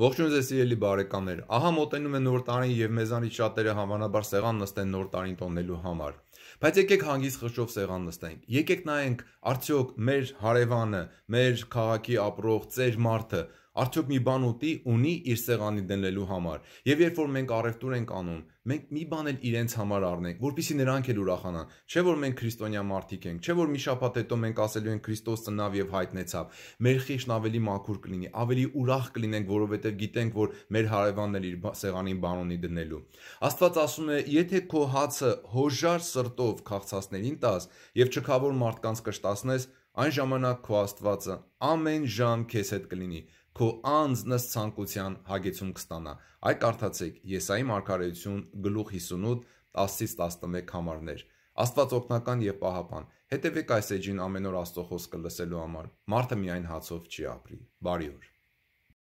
Ողջույն ձեզ սիրելի բարեկամներ։ Ահա մոտենում է նոր տարին եւ մեզանից շատերը հավանաբար սեղան նստեն նոր տարին տոնելու համար։ Բայց եկեք հանգիստ խշշով սեղան նստենք։ Եկեք նայենք, արդյոք մեր հարևանը, մեր քաղաքի ապրող ծեր մարդը արդյոք մի բան ուտի ունի իր սեղանի դնելու համար։ Եվ երբ որ մենք առևտուր ենք անում, մենք մի բան էլ իրենց համար առնենք, որpիսի նրանք էլ ուրախանան։ Չէ որ մենք քրիստոնյա մարդիկ ենք, չէ որ մի շաբաթ հետո մենք ասելու ենք Քրիստոս ծնավ եւ հայտնեցավ։ Մեր խիշն ավելի մաքուր կլինի, ավելի ուրախ կլինենք, որովհետեւ գիտենք, որ մեր հարևանն էլ իր սեղանին բան ունի դնելու։ Աստված ասում է, եթե քո հացը հոժար սրտ սրտով քաղցածներին տաս եւ չքավոր մարդկանց կշտացնես, այն ժամանակ քո Աստվածը ամեն ժամ քեզ հետ կլինի, քո անձն ըստ ցանկության հագեցում կստանա։ Այ կարդացեք Եսայի մարգարեություն գլուխ 58 10-ից 11 համարներ։ Աստված օգնական եւ պահապան։ Հետևեք այս էջին ամեն օր Աստծո խոսքը լսելու համար։ Մարդը միայն հացով չի ապրի։ Բարի օր։